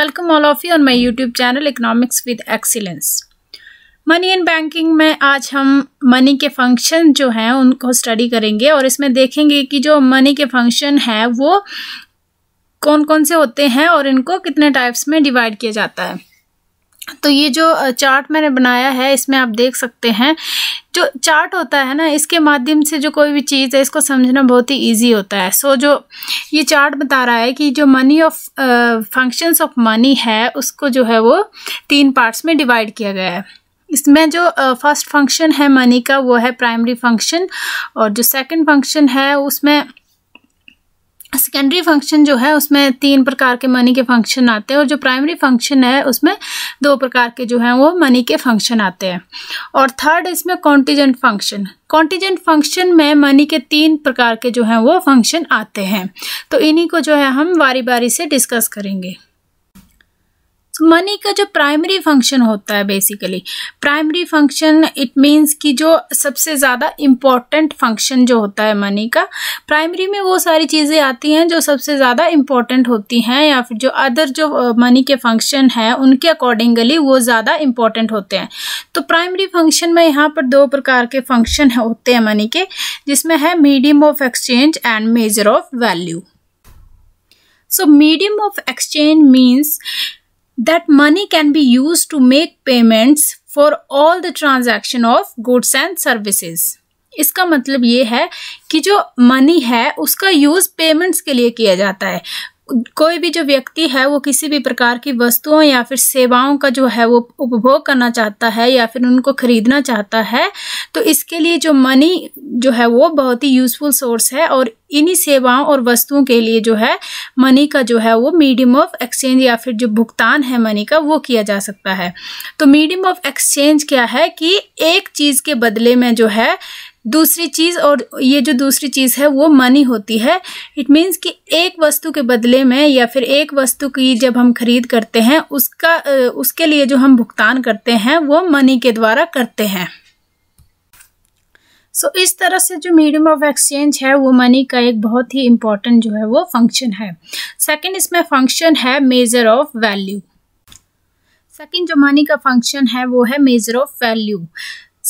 welcome all of you on my YouTube channel economics with excellence money and banking में आज हम money के function जो हैं उनको स्टडी करेंगे और इसमें देखेंगे कि जो मनी के फंक्शन हैं वो कौन कौन से होते हैं और इनको कितने टाइप्स में डिवाइड किया जाता है तो ये जो चार्ट मैंने बनाया है इसमें आप देख सकते हैं जो चार्ट होता है ना इसके माध्यम से जो कोई भी चीज़ है इसको समझना बहुत ही इजी होता है सो so, जो ये चार्ट बता रहा है कि जो money of functions of money है उसको जो है वो तीन पार्ट्स में डिवाइड किया गया है इसमें जो फर्स्ट uh, फंक्शन है मनी का वो है प्राइमरी फंक्शन और जो सेकंड फंक्शन है उसमें सेकेंडरी फंक्शन जो है उसमें तीन प्रकार के मनी के फंक्शन आते हैं और जो प्राइमरी फंक्शन है उसमें दो प्रकार के जो हैं वो मनी के फंक्शन आते हैं और थर्ड इसमें कॉन्टीजेंट फंक्शन कॉन्टीजेंट फंक्शन में मनी के तीन प्रकार के जो हैं वो फंक्शन आते हैं तो इन्हीं को जो है हम बारी बारी से डिस्कस करेंगे मनी का जो प्राइमरी फंक्शन होता है basically primary function it means कि जो सबसे ज़्यादा इम्पॉर्टेंट फंक्शन जो होता है मनी का प्राइमरी में वो सारी चीज़ें आती हैं जो सबसे ज़्यादा इम्पॉर्टेंट होती हैं या फिर जो अदर जो मनी के फंक्शन हैं उनके अकॉर्डिंगली वो ज़्यादा इम्पॉर्टेंट होते हैं तो प्राइमरी फंक्शन में यहाँ पर दो प्रकार के फंक्शन होते हैं मनी के जिसमें है medium of exchange and measure of value so medium of exchange means that money can be used to make payments for all the transaction of goods and services इसका मतलब ये है कि जो मनी है उसका यूज़ पेमेंट्स के लिए किया जाता है कोई भी जो व्यक्ति है वो किसी भी प्रकार की वस्तुओं या फिर सेवाओं का जो है वो उपभोग करना चाहता है या फिर उनको खरीदना चाहता है तो इसके लिए जो मनी जो है वो बहुत ही यूज़फुल सोर्स है और इन्हीं सेवाओं और वस्तुओं के लिए जो है मनी का जो है वो मीडियम ऑफ एक्सचेंज या फिर जो भुगतान है मनी का वो किया जा सकता है तो मीडियम ऑफ एक्सचेंज क्या है कि एक चीज़ के बदले में जो है दूसरी चीज़ और ये जो दूसरी चीज़ है वो मनी होती है इट मीन्स कि एक वस्तु के बदले में या फिर एक वस्तु की जब हम खरीद करते हैं उसका उसके लिए जो हम भुगतान करते हैं वो मनी के द्वारा करते हैं सो so, इस तरह से जो मीडियम ऑफ एक्सचेंज है वो मनी का एक बहुत ही इम्पॉर्टेंट जो है वो फंक्शन है सेकेंड इसमें फंक्शन है मेज़र ऑफ वैल्यू सेकेंड जो मनी का फंक्शन है वो है measure of value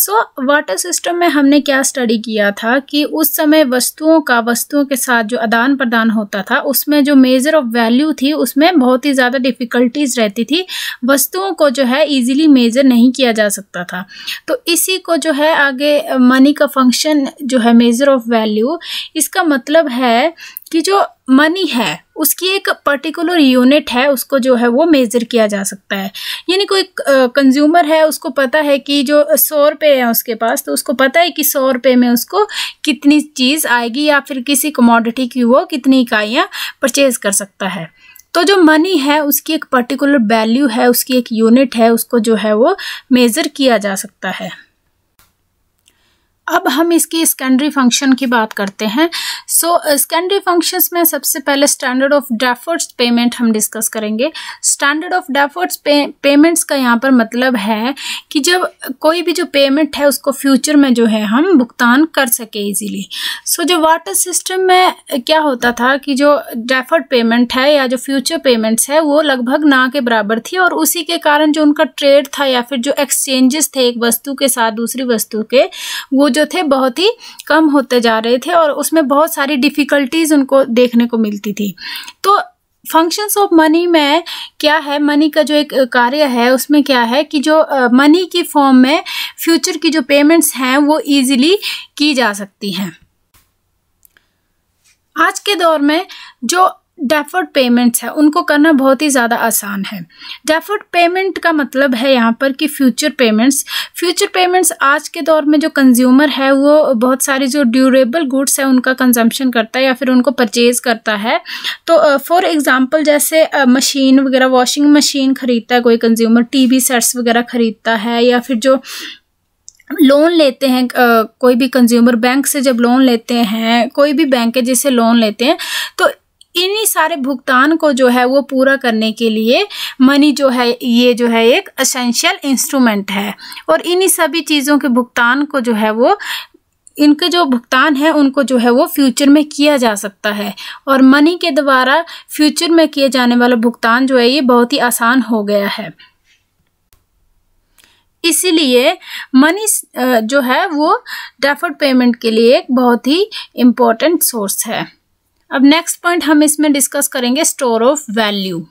so barter system में हमने क्या स्टडी किया था कि उस समय वस्तुओं का वस्तुओं के साथ जो आदान प्रदान होता था उसमें जो मेज़र ऑफ वैल्यू थी उसमें बहुत ही ज़्यादा डिफ़िकल्टीज रहती थी वस्तुओं को जो है इजीली मेज़र नहीं किया जा सकता था तो इसी को जो है आगे मनी का फंक्शन जो है मेज़र ऑफ वैल्यू इसका मतलब है कि जो मनी है उसकी एक पर्टिकुलर यूनिट है उसको जो है वो मेज़र किया जा सकता है यानी कोई कंज्यूमर है उसको पता है कि जो सौ रुपये है उसके पास तो उसको पता है कि सौ रुपये में उसको कितनी चीज़ आएगी या फिर किसी कमोडिटी की वो कितनी इकाइयाँ परचेज़ कर सकता है तो जो मनी है उसकी एक पर्टिकुलर वैल्यू है उसकी एक यूनिट है उसको जो है वो मेज़र किया जा सकता है अब हम इसकी सेकेंडरी फंक्शन की बात करते हैं सो सेकेंडरी फंक्शंस में सबसे पहले स्टैंडर्ड ऑफ डेफर्ट्स पेमेंट हम डिस्कस करेंगे स्टैंडर्ड ऑफ डेफर्ट्स पेमेंट्स का यहाँ पर मतलब है कि जब कोई भी जो पेमेंट है उसको फ्यूचर में जो है हम भुगतान कर सके इजीली सो so, जो वाटर सिस्टम में क्या होता था कि जो डेफर्ट पेमेंट है या जो फ्यूचर पेमेंट्स है वो लगभग ना के बराबर थी और उसी के कारण जो उनका ट्रेड था या फिर जो एक्सचेंजेस थे एक वस्तु के साथ दूसरी वस्तु के वो जो जो थे बहुत ही कम होते जा रहे थे और उसमें बहुत सारी डिफ़िकल्टीज़ उनको देखने को मिलती थी तो फंक्शंस ऑफ मनी में क्या है मनी का जो एक कार्य है उसमें क्या है कि जो मनी की फॉर्म में फ्यूचर की जो पेमेंट्स हैं वो इजीली की जा सकती हैं आज के दौर में जो डेफर्ड पेमेंट्स है उनको करना बहुत ही ज़्यादा आसान है डेफर्ड पेमेंट का मतलब है यहाँ पर कि फ्यूचर पेमेंट्स फ्यूचर पेमेंट्स आज के दौर में जो कंज्यूमर है वो बहुत सारी जो ड्यूरेबल गुड्स है उनका कंजम्पशन करता है या फिर उनको परचेज़ करता है तो फॉर uh, एग्ज़ाम्पल जैसे uh, मशीन वगैरह वॉशिंग मशीन ख़रीदता है कोई कंज्यूमर वी सेट्स वगैरह ख़रीदता है या फिर जो लोन लेते हैं कोई भी कंज्यूमर बैंक से जब लोन लेते हैं कोई भी बैंक है जिसे लोन लेते हैं तो इन्हीं सारे भुगतान को जो है वो पूरा करने के लिए मनी जो है ये जो है एक असेंशियल इंस्ट्रूमेंट है और इन्हीं सभी चीज़ों के भुगतान को जो है वो इनके जो भुगतान है उनको जो है वो फ्यूचर में किया जा सकता है और मनी के द्वारा फ्यूचर में किए जाने वाला भुगतान जो है ये बहुत ही आसान हो गया है इसीलिए मनी जो है वो डेफर्ड पेमेंट के लिए एक बहुत ही इम्पोर्टेंट सोर्स है अब नेक्स्ट पॉइंट हम इसमें डिस्कस करेंगे स्टोर ऑफ वैल्यू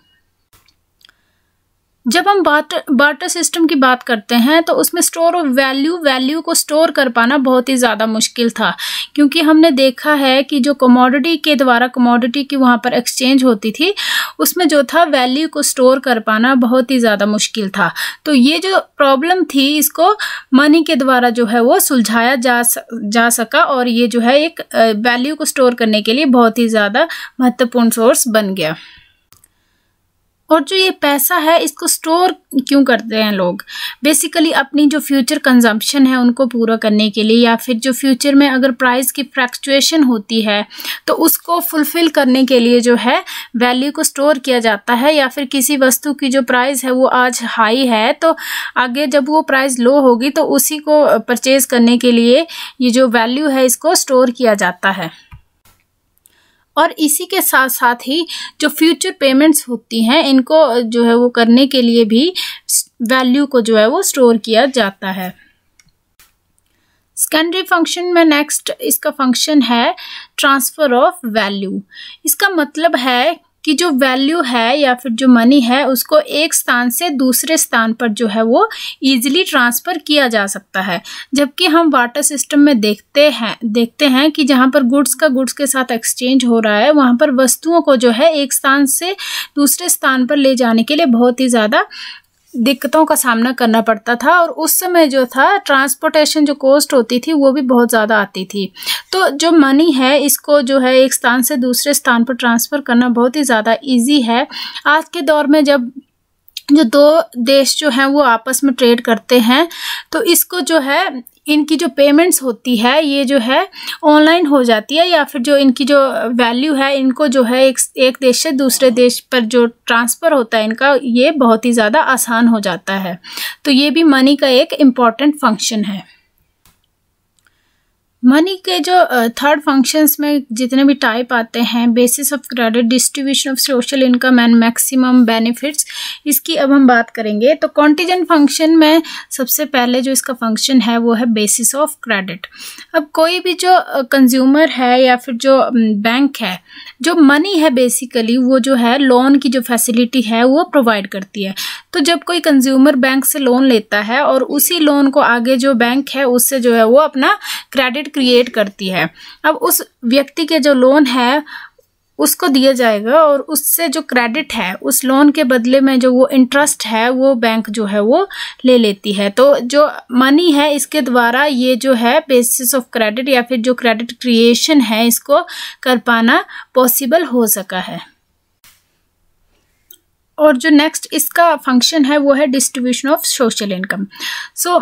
जब हम बार्टर बार्टर सिस्टम की बात करते हैं तो उसमें स्टोर ऑफ वैल्यू वैल्यू को स्टोर कर पाना बहुत ही ज़्यादा मुश्किल था क्योंकि हमने देखा है कि जो कमोडिटी के द्वारा कमोडिटी की वहाँ पर एक्सचेंज होती थी उसमें जो था वैल्यू को स्टोर कर पाना बहुत ही ज़्यादा मुश्किल था तो ये जो प्रॉब्लम थी इसको मनी के द्वारा जो है वो सुलझाया जा जा सका और ये जो है एक वैल्यू को स्टोर करने के लिए बहुत ही ज़्यादा महत्वपूर्ण सोर्स बन गया और जो ये पैसा है इसको स्टोर क्यों करते हैं लोग बेसिकली अपनी जो फ्यूचर कंजम्पशन है उनको पूरा करने के लिए या फिर जो फ्यूचर में अगर प्राइस की फ्लैक्चुएशन होती है तो उसको फुलफ़िल करने के लिए जो है वैल्यू को स्टोर किया जाता है या फिर किसी वस्तु की जो प्राइस है वो आज हाई है तो आगे जब वो प्राइस लो होगी तो उसी को परचेज़ करने के लिए ये जो वैल्यू है इसको स्टोर किया जाता है और इसी के साथ साथ ही जो फ्यूचर पेमेंट्स होती हैं इनको जो है वो करने के लिए भी वैल्यू को जो है वो स्टोर किया जाता है सेकेंडरी फंक्शन में नेक्स्ट इसका फंक्शन है ट्रांसफ़र ऑफ वैल्यू इसका मतलब है कि जो वैल्यू है या फिर जो मनी है उसको एक स्थान से दूसरे स्थान पर जो है वो ईजिली ट्रांसफ़र किया जा सकता है जबकि हम वाटर सिस्टम में देखते हैं देखते हैं कि जहाँ पर गुड्स का गुड्स के साथ एक्सचेंज हो रहा है वहाँ पर वस्तुओं को जो है एक स्थान से दूसरे स्थान पर ले जाने के लिए बहुत ही ज़्यादा दिक्कतों का सामना करना पड़ता था और उस समय जो था ट्रांसपोर्टेशन जो कॉस्ट होती थी वो भी बहुत ज़्यादा आती थी तो जो मनी है इसको जो है एक स्थान से दूसरे स्थान पर ट्रांसफ़र करना बहुत ही ज़्यादा इजी है आज के दौर में जब जो दो देश जो हैं वो आपस में ट्रेड करते हैं तो इसको जो है इनकी जो पेमेंट्स होती है ये जो है ऑनलाइन हो जाती है या फिर जो इनकी जो वैल्यू है इनको जो है एक एक देश से दूसरे देश पर जो ट्रांसफ़र होता है इनका ये बहुत ही ज़्यादा आसान हो जाता है तो ये भी मनी का एक इम्पॉर्टेंट फंक्शन है मनी के जो थर्ड फंक्शंस में जितने भी टाइप आते हैं basis of credit distribution of social income and maximum benefits इसकी अब हम बात करेंगे तो कॉन्टीजेंट फंक्शन में सबसे पहले जो इसका फंक्शन है वो है बेसिस ऑफ क्रेडिट अब कोई भी जो कंज्यूमर है या फिर जो बैंक है जो मनी है बेसिकली वो जो है लोन की जो फैसिलिटी है वो प्रोवाइड करती है तो जब कोई कंज्यूमर बैंक से लोन लेता है और उसी लोन को आगे जो बैंक है उससे जो है वो अपना क्रेडिट क्रेडिट क्रिएट करती है अब उस व्यक्ति के जो लोन है उसको दिया जाएगा और उससे जो क्रेडिट है उस लोन के बदले में जो वो इंटरेस्ट है वो बैंक जो है वो ले लेती है तो जो मनी है इसके द्वारा ये जो है बेसिस ऑफ क्रेडिट या फिर जो क्रेडिट क्रिएशन है इसको कर पाना पॉसिबल हो सका है और जो नेक्स्ट इसका फंक्शन है वो है distribution of social income so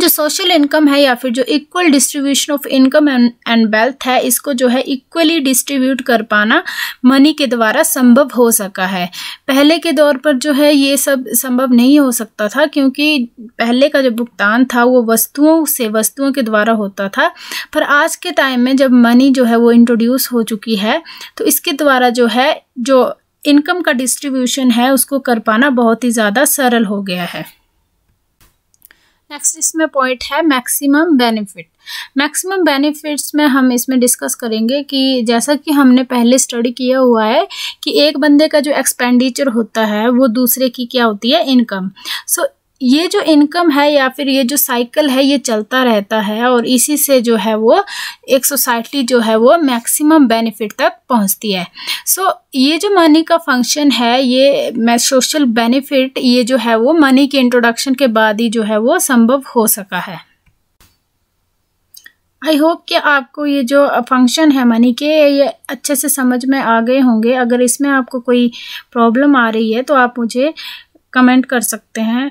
जो सोशल इनकम है या फिर जो equal distribution of income and wealth है इसको जो है इक्वली डिस्ट्रीब्यूट कर पाना मनी के द्वारा संभव हो सका है पहले के दौर पर जो है ये सब संभव नहीं हो सकता था क्योंकि पहले का जो भुगतान था वो वस्तुओं से वस्तुओं के द्वारा होता था पर आज के टाइम में जब मनी जो है वो इंट्रोड्यूस हो चुकी है तो इसके द्वारा जो है जो इनकम का डिस्ट्रीब्यूशन है उसको कर पाना बहुत ही ज़्यादा सरल हो गया है नेक्स्ट इसमें पॉइंट है मैक्सिमम बेनिफिट मैक्सिमम बेनिफिट्स में हम इसमें डिस्कस करेंगे कि जैसा कि हमने पहले स्टडी किया हुआ है कि एक बंदे का जो एक्सपेंडिचर होता है वो दूसरे की क्या होती है इनकम सो so, ये जो इनकम है या फिर ये जो साइकिल है ये चलता रहता है और इसी से जो है वो एक सोसाइटी जो है वो मैक्सिमम बेनिफिट तक पहुंचती है सो so, ये जो मनी का फंक्शन है ये सोशल बेनिफिट ये जो है वो मनी के इंट्रोडक्शन के बाद ही जो है वो संभव हो सका है आई होप कि आपको ये जो फंक्शन है मनी के ये अच्छे से समझ में आ गए होंगे अगर इसमें आपको कोई प्रॉब्लम आ रही है तो आप मुझे कमेंट कर सकते हैं